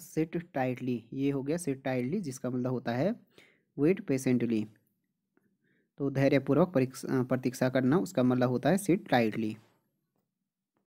seat tightly ये हो गया सिट टाइटली जिसका मतलब होता है वेट पेशेंटली तो धैर्यपूर्वक प्रतीक्षा करना उसका मतलब होता है सिट टाइटली